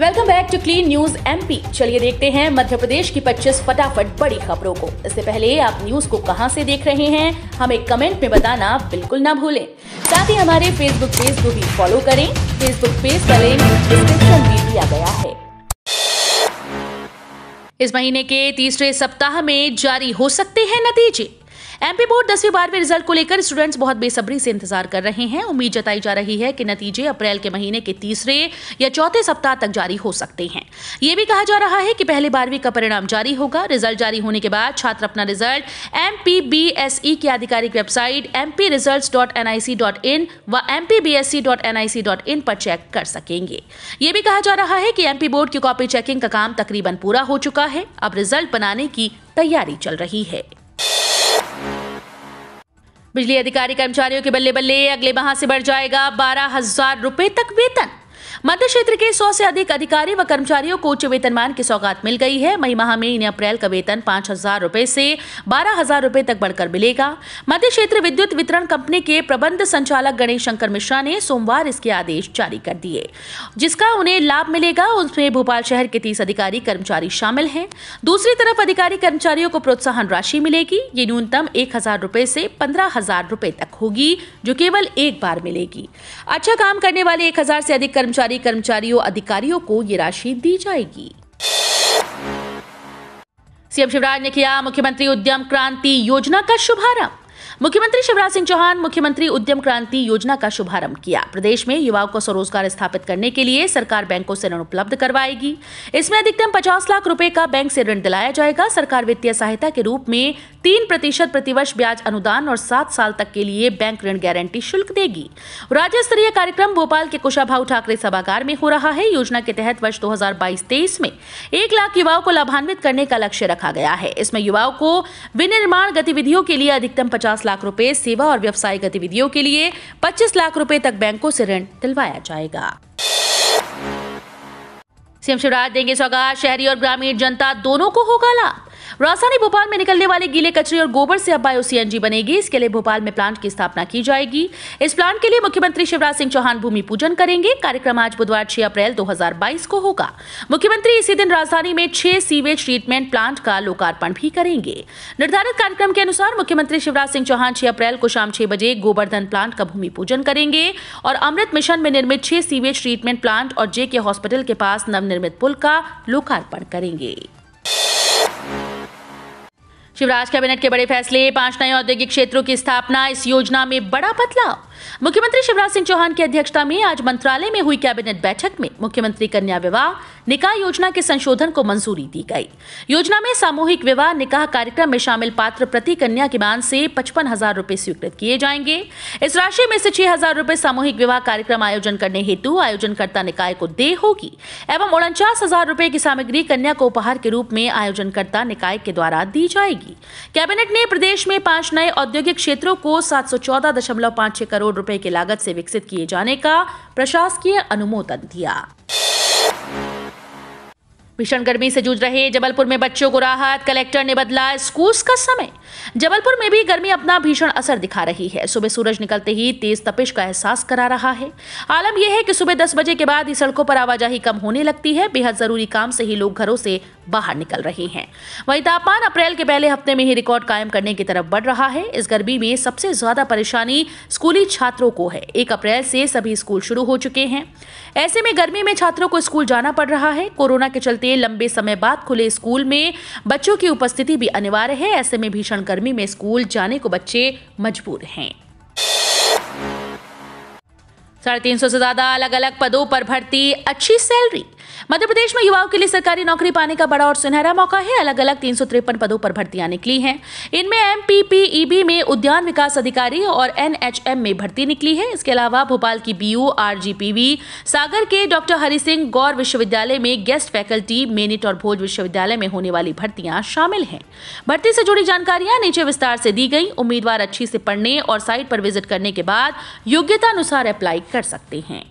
welcome back to clean news MP चलिए देखते हैं मध्य प्रदेश की 25 फटाफट बड़ी खबरों को इससे पहले आप न्यूज को कहां से देख रहे हैं हमें कमेंट में बताना बिल्कुल ना भूलें साथ ही हमारे फेसबुक पेज को भी फॉलो करें फेसबुक पेज का लिंक डिस्क्रिप्शन में दिया गया है इस महीने के तीसरे सप्ताह में जारी हो सकते हैं नतीजे एमपी बोर्ड दसवीं बारहवीं रिजल्ट को लेकर स्टूडेंट्स बहुत बेसब्री से इंतजार कर रहे हैं उम्मीद जताई जा रही है कि नतीजे अप्रैल के महीने के तीसरे या चौथे सप्ताह तक जारी हो सकते हैं ये भी कहा जा रहा है कि पहले बारहवीं का परिणाम जारी होगा रिजल्ट जारी होने के बाद छात्र अपना रिजल्ट एम e की आधिकारिक वेबसाइट एम व एम e पर चेक कर सकेंगे ये भी कहा जा रहा है कि एमपी बोर्ड की कॉपी चेकिंग का काम तकरीबन पूरा हो चुका है अब रिजल्ट बनाने की तैयारी चल रही है बिजली अधिकारी कर्मचारियों के बल्ले बल्ले अगले माह से बढ़ जाएगा बारह हजार रुपए तक वेतन मध्य क्षेत्र के सौ से अधिक अधिकारी व कर्मचारियों को उच्च वेतनमान की सौगात मिल गई है मई माह में इन्हें अप्रैल का वेतन पांच हजार रूपए से बारह हजार रूपए तक बढ़कर मिलेगा मध्य क्षेत्र विद्युत वितरण कंपनी के प्रबंध संचालक गणेश शंकर मिश्रा ने सोमवार इसके आदेश जारी कर दिए जिसका उन्हें लाभ मिलेगा उसमें भोपाल शहर के तीस अधिकारी कर्मचारी शामिल हैं दूसरी तरफ अधिकारी कर्मचारियों को प्रोत्साहन राशि मिलेगी ये न्यूनतम एक हजार रूपए से पंद्रह हजार रूपए तक होगी जो केवल एक बार मिलेगी अच्छा काम करने वाले एक हजार से अधिक कर्मचारी सरकारी कर्मचारियों अधिकारियों को ये राशि दी जाएगी सीएम शिवराज ने किया मुख्यमंत्री उद्यम क्रांति योजना का शुभारंभ मुख्यमंत्री शिवराज सिंह चौहान मुख्यमंत्री उद्यम क्रांति योजना का शुभारंभ किया प्रदेश में युवाओं को स्वरोजगार स्थापित करने के लिए सरकार बैंकों से ऋण उपलब्ध करवाएगी इसमें अधिकतम पचास लाख रूपये का बैंक से ऋण दिलाया जाएगा सरकार वित्तीय सहायता के रूप में तीन प्रतिशत प्रतिवर्ष ब्याज अनुदान और सात साल तक के लिए बैंक ऋण गारंटी शुल्क देगी राज्य स्तरीय कार्यक्रम भोपाल के कुशाभा ठाकरे सभागार में हो रहा है योजना के तहत वर्ष 2022-23 में एक लाख युवाओं को लाभान्वित करने का लक्ष्य रखा गया है इसमें युवाओं को विनिर्माण गतिविधियों के लिए अधिकतम पचास लाख रुपए सेवा और व्यवसाय गतिविधियों के लिए 25 लाख रुपए तक बैंकों से ऋण दिलवाया जाएगा सीएम शिवराज देंगे सौगात शहरी और ग्रामीण जनता दोनों को होगा लाभ राजधानी भोपाल में निकलने वाले गीले कचरे और गोबर से अब बायो सीएनजी बनेगी इसके लिए भोपाल में प्लांट की स्थापना की जाएगी इस प्लांट के लिए मुख्यमंत्री शिवराज सिंह चौहान भूमि पूजन करेंगे कार्यक्रम आज बुधवार छह अप्रैल दो को होगा मुख्यमंत्री इसी दिन राजधानी में छह सीवेज ट्रीटमेंट प्लांट का लोकार्पण भी करेंगे निर्धारित कार्यक्रम के अनुसार मुख्यमंत्री शिवराज सिंह चौहान छह अप्रैल को शाम छह बजे गोवर्धन प्लांट का भूमि पूजन करेंगे और अमृत मिशन में निर्मित छह सीवेज ट्रीटमेंट प्लांट और जेके हॉस्पिटल के पास नवनिर्मित पुल का लोकार्पण करेंगे शिवराज कैबिनेट के बड़े फैसले पांच नए औद्योगिक क्षेत्रों की स्थापना इस योजना में बड़ा बदलाव मुख्यमंत्री शिवराज सिंह चौहान की अध्यक्षता में आज मंत्रालय में हुई कैबिनेट बैठक में मुख्यमंत्री कन्या विवाह निकाह योजना के संशोधन को मंजूरी दी गई योजना में सामूहिक विवाह निकाह कार्यक्रम में शामिल पात्र प्रति कन्या के मान से पचपन हजार रूपए स्वीकृत किए जाएंगे इस राशि में से छह हजार रूपए सामूहिक विवाह कार्यक्रम आयोजन करने हेतु आयोजनकर्ता निकाय को दे होगी एवं उनचास हजार रूपए की सामग्री कन्या को उपहार के रूप में आयोजनकर्ता निकाय के द्वारा दी जाएगी कैबिनेट ने प्रदेश में पांच नए औद्योगिक क्षेत्रों को सात करोड़ करोड़ रुपए की लागत से विकसित किए जाने का प्रशासकीय अनुमोदन दिया भीषण गर्मी से जूझ रहे जबलपुर में बच्चों को राहत कलेक्टर ने बदला स्कूल का समय जबलपुर में भी गर्मी अपना भीषण असर दिखा रही है सुबह सूरज निकलते ही तेज तपिश का एहसास करा रहा है आलम यह है कि सुबह दस बजे के बाद ही सड़कों पर आवाजाही कम होने लगती है बेहद जरूरी काम से ही लोग घरों से बाहर निकल रही हैं वहीं तापमान अप्रैल के पहले हफ्ते में ही रिकॉर्ड कायम करने की तरफ बढ़ रहा है इस गर्मी में सबसे ज्यादा परेशानी स्कूली छात्रों को है एक अप्रैल से सभी स्कूल शुरू हो चुके हैं ऐसे में गर्मी में छात्रों को स्कूल जाना पड़ रहा है कोरोना के चलते लंबे समय बाद खुले स्कूल में बच्चों की उपस्थिति भी अनिवार्य है ऐसे में भीषण गर्मी में स्कूल जाने को बच्चे मजबूर हैं साढ़े तीन सौ से ज्यादा अलग अलग पदों पर भर्ती अच्छी सैलरी मध्य प्रदेश में युवाओं के लिए सरकारी नौकरी पाने का बड़ा और सुनहरा मौका है अलग अलग तीन पदों पर भर्तियां निकली हैं इनमें एमपीपीईबी e में उद्यान विकास अधिकारी और एन में भर्ती निकली है इसके अलावा भोपाल की बी यू सागर के डॉक्टर हरि सिंह गौर विश्वविद्यालय में गेस्ट फैकल्टी मेनिट और भोज विश्वविद्यालय में होने वाली भर्तियां शामिल हैं भर्ती से जुड़ी जानकारियां नीचे विस्तार से दी गई उम्मीदवार अच्छी से पढ़ने और साइट पर विजिट करने के बाद योग्यता अनुसार अप्लाई कर सकते हैं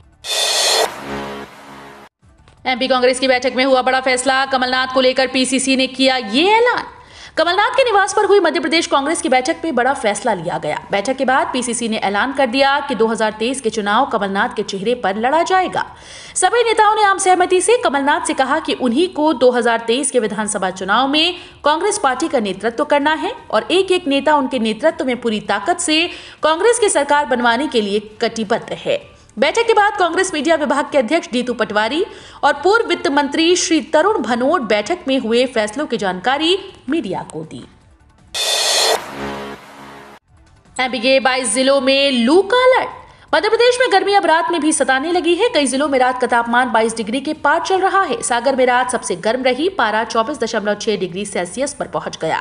एमपी कांग्रेस की बैठक में हुआ बड़ा फैसला कमलनाथ को लेकर पीसीसी ने किया ये ऐलान कमलनाथ के निवास पर हुई मध्य प्रदेश कांग्रेस की बैठक में बड़ा फैसला लिया गया बैठक के बाद पीसीसी ने ऐलान कर दिया कि 2023 के चुनाव कमलनाथ के चेहरे पर लड़ा जाएगा सभी नेताओं ने आम सहमति से कमलनाथ से कहा कि उन्हीं को 2023 के विधानसभा चुनाव में कांग्रेस पार्टी का नेतृत्व करना है और एक एक नेता उनके नेतृत्व में पूरी ताकत से कांग्रेस की सरकार बनवाने के लिए कटिबद्ध है बैठक के बाद कांग्रेस मीडिया विभाग के अध्यक्ष जीतू पटवारी और पूर्व वित्त मंत्री श्री तरुण भनोट बैठक में हुए फैसलों की जानकारी मीडिया को दी एमबीए बाईस जिलों में लू का अलर्ट मध्य प्रदेश में गर्मी अब रात में भी सताने लगी है कई जिलों में रात का तापमान 22 डिग्री के पार चल रहा है सागर में रात सबसे गर्म रही पारा 24.6 डिग्री सेल्सियस पर पहुंच गया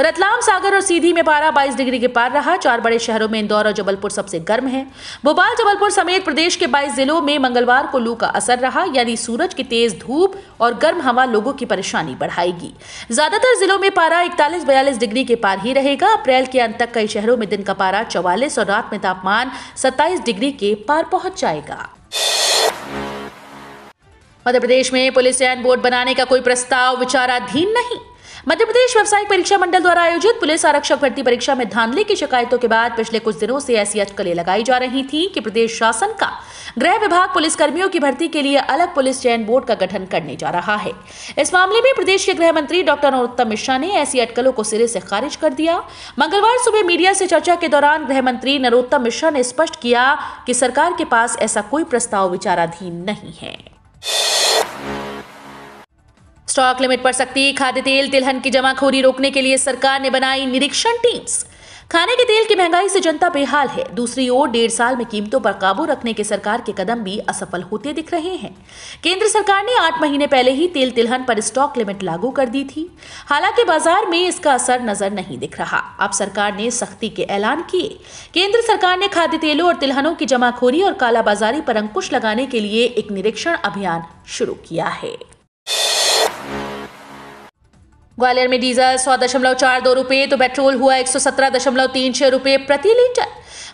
रतलाम सागर और सीधी में पारा 22 डिग्री के पार रहा चार बड़े शहरों में इंदौर और जबलपुर सबसे गर्म है भोपाल जबलपुर समेत प्रदेश के बाईस जिलों में मंगलवार को लू का असर रहा यानी सूरज की तेज धूप और गर्म हवा लोगों की परेशानी बढ़ाएगी ज्यादातर जिलों में पारा इकतालीस बयालीस डिग्री के पार ही रहेगा अप्रैल के अंत तक कई शहरों में दिन का पारा चौवालीस और रात में तापमान सत्ताईस डिग्री के पार पहुंच जाएगा मध्य प्रदेश में पुलिस चयन बोर्ड बनाने का कोई प्रस्ताव विचाराधीन नहीं मध्य प्रदेश व्यवसायिक परीक्षा मंडल द्वारा आयोजित पुलिस आरक्षक भर्ती परीक्षा में धांधली की शिकायतों के बाद पिछले कुछ दिनों से ऐसी अटकलें लगाई जा रही थी कि प्रदेश शासन का गृह विभाग पुलिस कर्मियों की भर्ती के लिए अलग पुलिस चयन बोर्ड का गठन करने जा रहा है इस मामले में प्रदेश के गृह मंत्री डॉक्टर नरोत्तम मिश्रा ने ऐसी अटकलों को सिरे से खारिज कर दिया मंगलवार सुबह मीडिया से चर्चा के दौरान गृह मंत्री नरोत्तम मिश्रा ने स्पष्ट किया कि सरकार के पास ऐसा कोई प्रस्ताव विचाराधीन नहीं है स्टॉक लिमिट पर सख्ती खाद्य तेल तिलहन की जमाखोरी रोकने के लिए सरकार ने बनाई निरीक्षण टीम्स खाने के तेल की महंगाई से जनता बेहाल है दूसरी ओर डेढ़ साल में कीमतों पर काबू रखने के सरकार के कदम भी असफल होते दिख रहे हैं केंद्र सरकार ने आठ महीने पहले ही तेल तिलहन पर स्टॉक लिमिट लागू कर दी थी हालांकि बाजार में इसका असर नजर नहीं दिख रहा अब सरकार ने सख्ती के ऐलान किए केंद्र सरकार ने खाद्य तेलों और तिलहनों की जमाखोरी और कालाबाजारी पर अंकुश लगाने के लिए एक निरीक्षण अभियान शुरू किया है ग्वालियर में डीजल सौ दशमलव चार दो रुपये तो पेट्रोल हुआ एक सौ सत्रह दशमलव तीन छः रुपये प्रति लीटर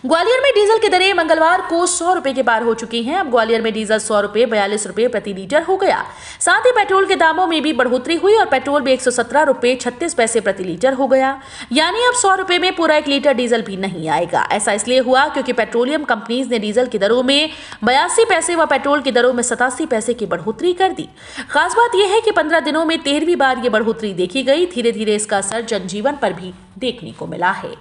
ग्वालियर में डीजल की दरें मंगलवार को सौ रुपए के पार हो चुकी हैं अब ग्वालियर में डीजल सौ रुपए बयालीस रुपए प्रति लीटर हो गया साथ ही पेट्रोल के दामों में भी बढ़ोतरी हुई और पेट्रोल भी एक सौ सत्रह रुपए छत्तीस पैसे प्रति लीटर हो गया यानी अब सौ रुपए में पूरा एक लीटर डीजल भी नहीं आएगा ऐसा इसलिए हुआ क्योंकि पेट्रोलियम कंपनीज ने डीजल की दरों में बयासी पैसे व पेट्रोल की दरों में सतासी पैसे की बढ़ोतरी कर दी खास बात यह है कि पंद्रह दिनों में तेरहवीं बार ये बढ़ोतरी देखी गई धीरे धीरे इसका असर जनजीवन पर भी देखने को मिला है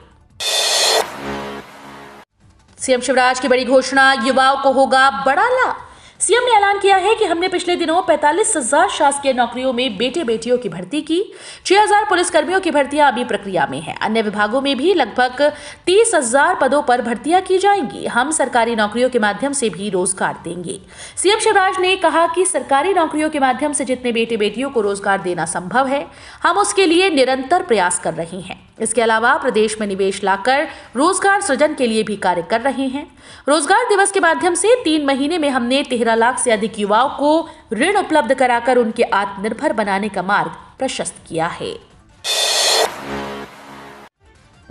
सीएम शिवराज की बड़ी घोषणा युवाओं को होगा बड़ा लाभ सीएम ने ऐलान किया है कि हमने पिछले दिनों 45,000 हजार शासकीय नौकरियों में बेटे बेटियों की भर्ती की 6000 पुलिसकर्मियों की भर्तियां अभी प्रक्रिया में है अन्य विभागों में भी लगभग 30,000 पदों पर भर्तियां की जाएंगी हम सरकारी नौकरियों के माध्यम से भी रोजगार देंगे सीएम शिवराज ने कहा कि सरकारी नौकरियों के माध्यम से जितने बेटे बेटियों को रोजगार देना संभव है हम उसके लिए निरंतर प्रयास कर रहे हैं इसके अलावा प्रदेश में निवेश लाकर रोजगार सृजन के लिए भी कार्य कर रहे हैं रोजगार दिवस के माध्यम से तीन महीने में हमने तेरह तेरह लाख से अधिक युवाओं को ऋण उपलब्ध कराकर उनके आत्मनिर्भर बनाने का मार्ग प्रशस्त किया है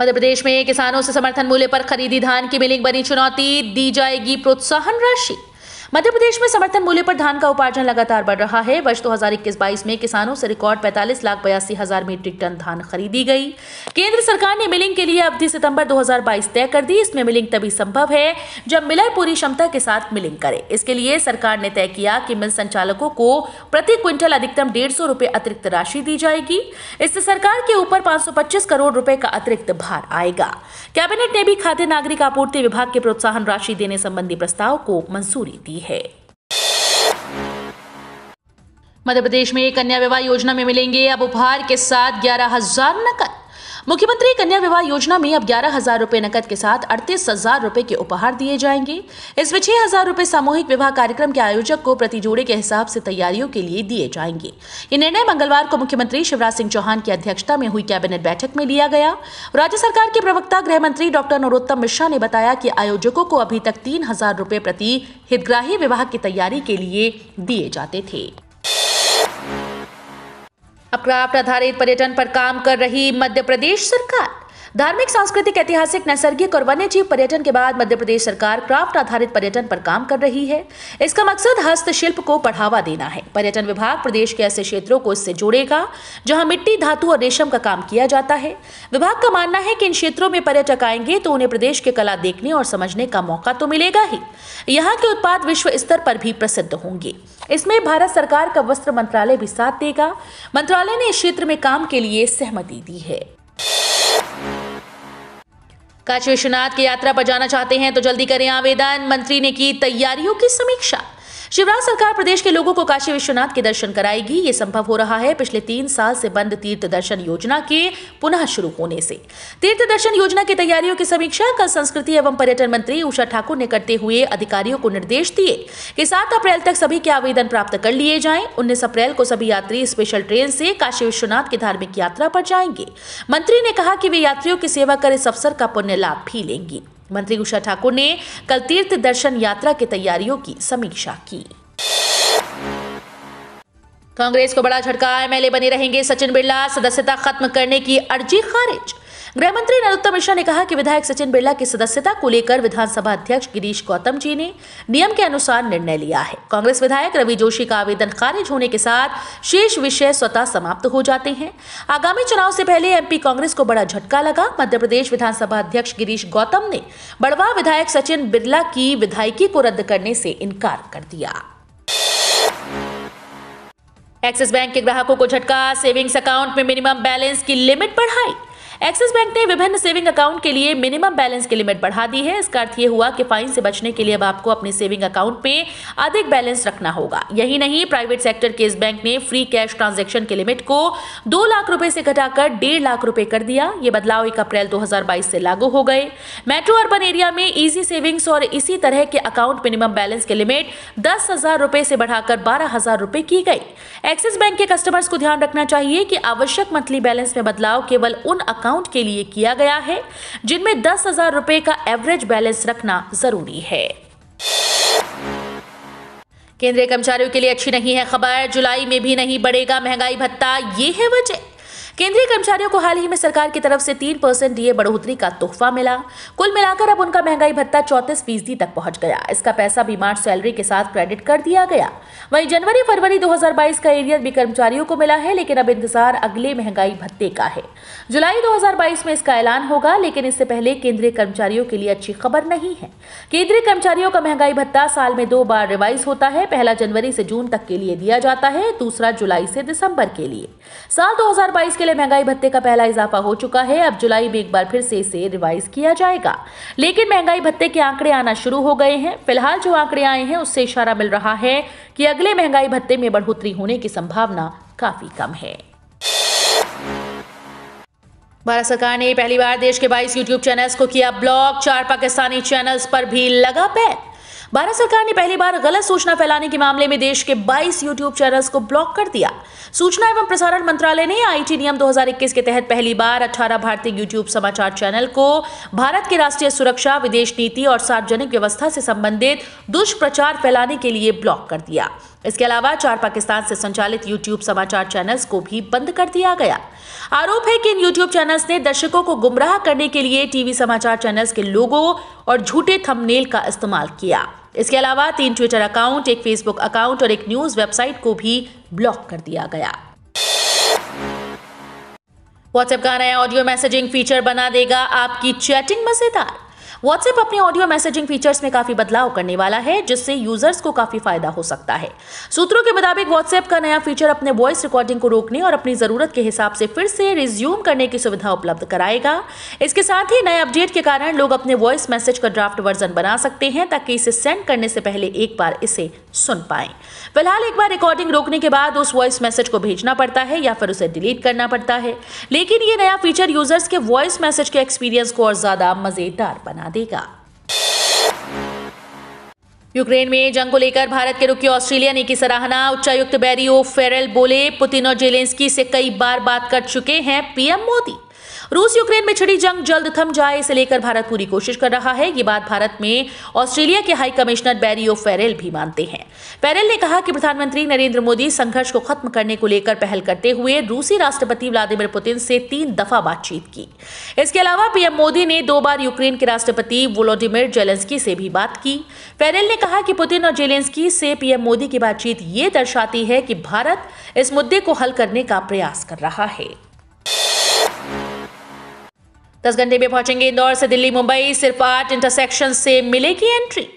मध्य प्रदेश में किसानों से समर्थन मूल्य पर खरीदी धान की मिलिंग बनी चुनौती दी जाएगी प्रोत्साहन राशि मध्य प्रदेश में समर्थन मूल्य पर धान का उपार्जन लगातार बढ़ रहा है वर्ष 2021 बाईस में किसानों से रिकॉर्ड पैंतालीस लाख बयासी हजार मीट्रिक टन धान खरीदी गई केंद्र सरकार ने मिलिंग के लिए अवधि सितंबर 2022 तय कर दी इसमें मिलिंग तभी संभव है जब मिलर पूरी क्षमता के साथ मिलिंग करे इसके लिए सरकार ने तय किया कि मिल संचालकों को प्रति क्विंटल अधिकतम डेढ़ सौ रुपये अतिरिक्त राशि दी जाएगी इससे सरकार के ऊपर पच्चीस करोड़ रुपए का अतिरिक्त भार आएगा कैबिनेट ने भी खाद्य नागरिक आपूर्ति विभाग के प्रोत्साहन राशि देने संबंधी प्रस्ताव को मंजूरी दी दी है मध्य प्रदेश में कन्या विवाह योजना में मिलेंगे अब उपहार के साथ ग्यारह हजार नकद मुख्यमंत्री कन्या विवाह योजना में अब ग्यारह हजार रूपए नकद के साथ अड़तीस हजार रूपए के उपहार दिए जाएंगे इसमें छह हजार रूपए सामूहिक विवाह कार्यक्रम के आयोजक को प्रति जोड़े के हिसाब से तैयारियों के लिए दिए जाएंगे ये निर्णय मंगलवार को मुख्यमंत्री शिवराज सिंह चौहान की अध्यक्षता में हुई कैबिनेट बैठक में लिया गया राज्य सरकार के प्रवक्ता गृह मंत्री डॉक्टर नरोत्तम मिश्रा ने बताया कि आयोजकों को अभी तक तीन हजार रूपए प्रति हितग्राही विवाह की तैयारी के लिए दिए जाते थे अब क्राफ्ट आधारित पर्यटन पर काम कर रही मध्य प्रदेश सरकार धार्मिक सांस्कृतिक ऐतिहासिक नैसर्गिक और वन्य जीव पर्यटन के बाद मध्य प्रदेश सरकार क्राफ्ट आधारित पर्यटन पर काम कर रही है इसका मकसद हस्तशिल्प को बढ़ावा देना है पर्यटन विभाग प्रदेश के ऐसे क्षेत्रों को इससे जोड़ेगा जहां मिट्टी धातु और रेशम का काम किया जाता है विभाग का मानना है कि इन क्षेत्रों में पर्यटक आएंगे तो उन्हें प्रदेश के कला देखने और समझने का मौका तो मिलेगा ही यहाँ के उत्पाद विश्व स्तर पर भी प्रसिद्ध होंगे इसमें भारत सरकार का वस्त्र मंत्रालय भी साथ देगा मंत्रालय ने इस क्षेत्र में काम के लिए सहमति दी है काशी विश्वनाथ की यात्रा पर जाना चाहते हैं तो जल्दी करें आवेदन मंत्री ने की तैयारियों की समीक्षा शिवराज सरकार प्रदेश के लोगों को काशी विश्वनाथ के दर्शन कराएगी ये संभव हो रहा है पिछले तीन साल से बंद तीर्थ दर्शन योजना के पुनः शुरू होने से तीर्थ दर्शन योजना की तैयारियों की समीक्षा कल संस्कृति एवं पर्यटन मंत्री उषा ठाकुर ने करते हुए अधिकारियों को निर्देश दिए कि सात अप्रैल तक सभी के आवेदन प्राप्त कर लिए जाए उन्नीस अप्रैल को सभी यात्री स्पेशल ट्रेन से काशी विश्वनाथ की धार्मिक यात्रा पर जाएंगे मंत्री ने कहा कि वे यात्रियों की सेवा कर इस अवसर का पुण्य लाभ भी लेंगी मंत्री उषा ठाकुर ने कल तीर्थ दर्शन यात्रा की तैयारियों की समीक्षा की कांग्रेस को बड़ा झटका एमएलए बने रहेंगे सचिन बिरला सदस्यता खत्म करने की अर्जी खारिज गृह मंत्री नरोत्तम मिश्रा ने कहा कि विधायक सचिन बिरला की सदस्यता को लेकर विधानसभा अध्यक्ष गिरीश गौतम जी ने नियम के अनुसार निर्णय लिया है कांग्रेस विधायक रवि जोशी का आवेदन खारिज होने के साथ शेष विषय स्वतः समाप्त हो जाते हैं आगामी चुनाव से पहले एमपी कांग्रेस को बड़ा झटका लगा मध्य प्रदेश विधानसभा अध्यक्ष गिरीश गौतम ने बड़वा विधायक सचिन बिरला की विधायकी को रद्द करने से इनकार कर दिया एक्सिस बैंक के ग्राहकों को झटका सेविंग्स अकाउंट में मिनिमम बैलेंस की लिमिट बढ़ाई एक्सिस बैंक ने विभिन्न सेविंग अकाउंट के लिए मिनिमम बैलेंस की लिमिट बढ़ा दी है इसका अर्थ ये हुआ कि फाइन से बचने के लिए अब आपको अपने सेविंग अकाउंट में अधिक बैलेंस रखना होगा यही नहीं प्राइवेट सेक्टर के इस बैंक ने फ्री कैश ट्रांजेक्शन की लिमिट को दो लाख रूपये से घटाकर डेढ़ लाख रूपये कर दिया ये बदलाव एक अप्रैल दो से लागू हो गए मेट्रो अर्बन एरिया में इजी सेविंग्स और इसी तरह के अकाउंट मिनिमम बैलेंस की लिमिट दस हजार से बढ़ाकर बारह हजार की गई एक्सिस बैंक के कस्टमर्स को ध्यान रखना चाहिए कि आवश्यक मंथली बैलेंस में बदलाव केवल उन अकाउंट अकाउंट के लिए किया गया है जिनमें दस हजार रुपए का एवरेज बैलेंस रखना जरूरी है केंद्रीय कर्मचारियों के लिए अच्छी नहीं है खबर जुलाई में भी नहीं बढ़ेगा महंगाई भत्ता ये है वजह केंद्रीय कर्मचारियों को हाल ही में सरकार की तरफ से तीन परसेंट डीए बढ़ोतरी का तोहफा मिला कुल मिलाकर अब उनका महंगाई भत्ता चौंतीस फीसदी तक पहुंच गया इसका पैसा भी मार्च सैलरी के साथ क्रेडिट कर दिया गया वहीं जनवरी फरवरी 2022 का एरियर भी कर्मचारियों को मिला है लेकिन अब इंतजार अगले महंगाई भत्ते का है जुलाई 2022 में इसका ऐलान होगा लेकिन इससे पहले केंद्रीय कर्मचारियों के लिए अच्छी खबर नहीं है केंद्रीय कर्मचारियों का महंगाई भत्ता साल में दो बार रिवाइज होता है पहला जनवरी से जून तक के लिए दिया जाता है दूसरा जुलाई से दिसंबर के लिए साल 2022 के पहले महंगाई भत्ते का पहला इजाफा हो चुका है अब जुलाई में एक बार फिर से इसे रिवाइज किया जाएगा लेकिन महंगाई भत्ते के आंकड़े आना शुरू हो गए हैं फिलहाल जो आंकड़े आए हैं उससे इशारा मिल रहा है कि अगले महंगाई भत्ते में बढ़ोतरी होने की संभावना काफी कम है भारत सरकार ने पहली बार देश के 22 YouTube चैनल्स को किया ब्लॉक चार पाकिस्तानी चैनल्स पर भी लगा बैन भारत सरकार ने पहली बार गलत सूचना फैलाने के मामले में देश के 22 यूट्यूब चैनल्स को ब्लॉक कर दिया सूचना एवं प्रसारण मंत्रालय ने आईटी नियम 2021 के तहत पहली बार 18 भारतीय यूट्यूब समाचार चैनल को भारत की राष्ट्रीय सुरक्षा विदेश नीति और सार्वजनिक व्यवस्था से संबंधित दुष्प्रचार फैलाने के लिए ब्लॉक कर दिया इसके अलावा चार पाकिस्तान से संचालित यूट्यूब समाचार चैनल्स को भी बंद कर दिया गया आरोप है कि इन यूट्यूब चैनल्स ने दर्शकों को गुमराह करने के लिए टीवी समाचार चैनल्स के लोगों और झूठे थंबनेल का इस्तेमाल किया इसके अलावा तीन ट्विटर अकाउंट एक फेसबुक अकाउंट और एक न्यूज वेबसाइट को भी ब्लॉक कर दिया गया व्हाट्सएप का नया ऑडियो मैसेजिंग फीचर बना देगा आपकी चैटिंग मजेदार व्हाट्सएप अपने ऑडियो मैसेजिंग फीचर्स में काफी बदलाव करने वाला है जिससे यूजर्स को काफी फायदा हो सकता है सूत्रों के मुताबिक व्हाट्सएप का नया फीचर अपने वॉइस रिकॉर्डिंग को रोकने और अपनी जरूरत के हिसाब से फिर से रिज्यूम करने की सुविधा उपलब्ध कराएगा इसके साथ ही नए अपडेट के कारण लोग अपने वॉइस मैसेज का ड्राफ्ट वर्जन बना सकते हैं ताकि इसे सेंड करने से पहले एक बार इसे सुन पाए फिलहाल एक बार रिकॉर्डिंग रोकने के बाद उस वॉइस मैसेज को भेजना पड़ता है या फिर उसे डिलीट करना पड़ता है लेकिन ये नया फीचर यूजर्स के वॉइस मैसेज के एक्सपीरियंस को और ज्यादा मजेदार बना बना देगा यूक्रेन में जंग को लेकर भारत के रुकी ऑस्ट्रेलिया ने की सराहना उच्चायुक्त बैरियो फेरल बोले पुतिन और जेलेंस्की से कई बार बात कर चुके हैं पीएम मोदी रूस यूक्रेन में छिड़ी जंग जल्द थम जाए इसे लेकर भारत पूरी कोशिश कर रहा है ये बात भारत में ऑस्ट्रेलिया के हाई कमिश्नर बैरियो फेरेल भी मानते हैं फेरेल ने कहा कि प्रधानमंत्री नरेंद्र मोदी संघर्ष को खत्म करने को लेकर पहल करते हुए रूसी राष्ट्रपति व्लादिमिर पुतिन से तीन दफा बातचीत की इसके अलावा पीएम मोदी ने दो बार यूक्रेन के राष्ट्रपति वोलोडिमिर जेलेंस्की से भी बात की फेरेल ने कहा कि पुतिन और जेलेंस्की से पीएम मोदी की बातचीत ये दर्शाती है कि भारत इस मुद्दे को हल करने का प्रयास कर रहा है दस घंटे में पहुंचेंगे इंदौर से दिल्ली मुंबई सिर्फ आठ इंटरसेक्शन से मिलेगी एंट्री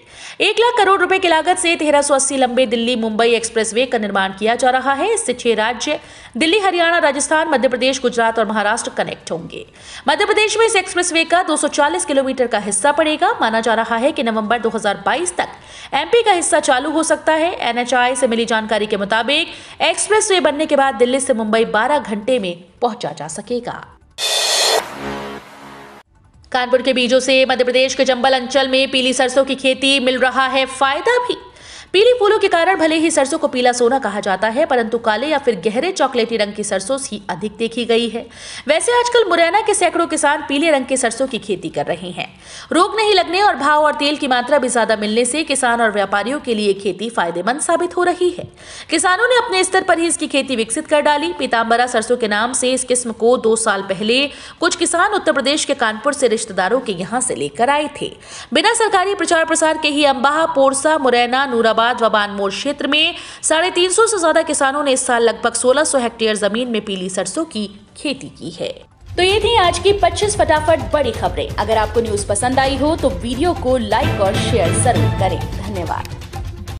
एक लाख करोड़ रुपए की लागत से तेरह सौ अस्सी लंबे दिल्ली मुंबई एक्सप्रेसवे का निर्माण किया जा रहा है इससे छह राज्य दिल्ली हरियाणा राजस्थान मध्य प्रदेश गुजरात और महाराष्ट्र कनेक्ट होंगे मध्य प्रदेश में इस एक्सप्रेसवे का 240 किलोमीटर का हिस्सा पड़ेगा माना जा रहा है कि नवंबर 2022 तक एमपी का हिस्सा चालू हो सकता है एनएचआई से मिली जानकारी के मुताबिक एक्सप्रेस बनने के बाद दिल्ली से मुंबई बारह घंटे में पहुंचा जा सकेगा कानपुर के बीजों से मध्य प्रदेश के चंबल अंचल में पीली सरसों की खेती मिल रहा है फायदा भी पीली फूलों के कारण भले ही सरसों को पीला सोना कहा जाता है परंतु काले या फिर गहरे चॉकलेटी रंग की सरसों ही अधिक देखी गई है वैसे आजकल मुरैना के सैकड़ों किसान पीले रंग के सरसों की खेती कर रहे हैं रोग नहीं लगने और भाव और तेल की मात्रा भी ज्यादा मिलने से किसान और व्यापारियों के लिए खेती फायदेमंद साबित हो रही है किसानों ने अपने स्तर पर ही इसकी खेती विकसित कर डाली पीताम्बरा सरसों के नाम से इस किस्म को दो साल पहले कुछ किसान उत्तर प्रदेश के कानपुर से रिश्तेदारों के यहाँ से लेकर आए थे बिना सरकारी प्रचार प्रसार के ही अम्बाह पोरसा मुरैना नूराबाद बाद वबान मोर क्षेत्र में साढ़े तीन सौ से ज्यादा किसानों ने इस साल लगभग सोलह सौ हेक्टेयर जमीन में पीली सरसों की खेती की है तो ये थी आज की 25 फटाफट बड़ी खबरें अगर आपको न्यूज पसंद आई हो तो वीडियो को लाइक और शेयर जरूर करें धन्यवाद